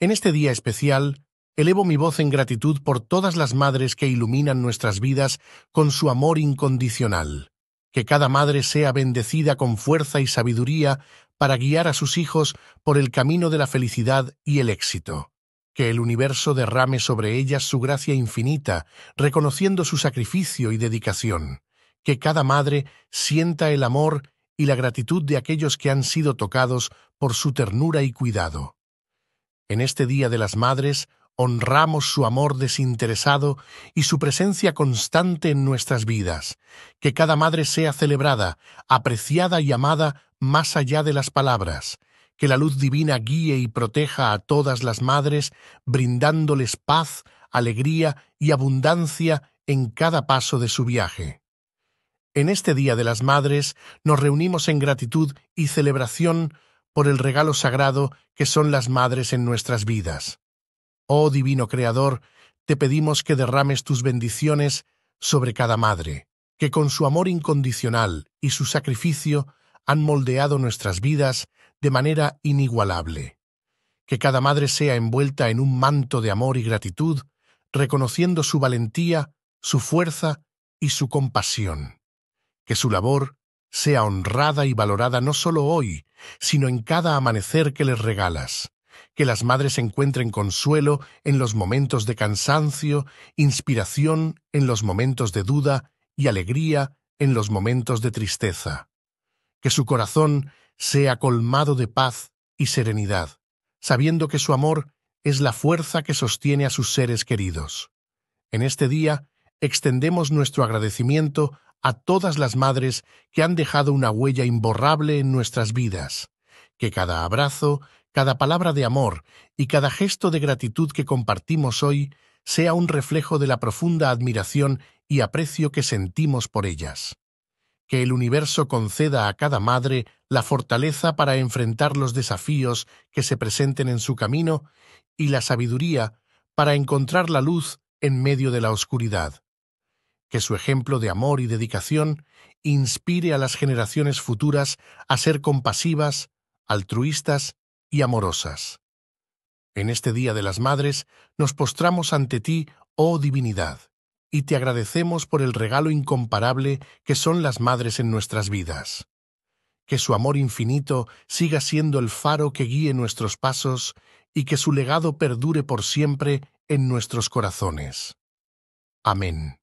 En este día especial, elevo mi voz en gratitud por todas las madres que iluminan nuestras vidas con su amor incondicional. Que cada madre sea bendecida con fuerza y sabiduría para guiar a sus hijos por el camino de la felicidad y el éxito. Que el universo derrame sobre ellas su gracia infinita, reconociendo su sacrificio y dedicación. Que cada madre sienta el amor y la gratitud de aquellos que han sido tocados por su ternura y cuidado. En este Día de las Madres honramos su amor desinteresado y su presencia constante en nuestras vidas. Que cada madre sea celebrada, apreciada y amada más allá de las palabras. Que la luz divina guíe y proteja a todas las madres, brindándoles paz, alegría y abundancia en cada paso de su viaje. En este Día de las Madres nos reunimos en gratitud y celebración por el regalo sagrado que son las madres en nuestras vidas. Oh Divino Creador, te pedimos que derrames tus bendiciones sobre cada madre, que con su amor incondicional y su sacrificio han moldeado nuestras vidas de manera inigualable. Que cada madre sea envuelta en un manto de amor y gratitud, reconociendo su valentía, su fuerza y su compasión. Que su labor sea honrada y valorada no solo hoy, sino en cada amanecer que les regalas. Que las madres encuentren consuelo en los momentos de cansancio, inspiración en los momentos de duda y alegría en los momentos de tristeza. Que su corazón sea colmado de paz y serenidad, sabiendo que su amor es la fuerza que sostiene a sus seres queridos. En este día, extendemos nuestro agradecimiento a todas las madres que han dejado una huella imborrable en nuestras vidas, que cada abrazo, cada palabra de amor y cada gesto de gratitud que compartimos hoy sea un reflejo de la profunda admiración y aprecio que sentimos por ellas. Que el universo conceda a cada madre la fortaleza para enfrentar los desafíos que se presenten en su camino y la sabiduría para encontrar la luz en medio de la oscuridad que su ejemplo de amor y dedicación inspire a las generaciones futuras a ser compasivas, altruistas y amorosas. En este Día de las Madres nos postramos ante ti, oh Divinidad, y te agradecemos por el regalo incomparable que son las madres en nuestras vidas. Que su amor infinito siga siendo el faro que guíe nuestros pasos y que su legado perdure por siempre en nuestros corazones. Amén.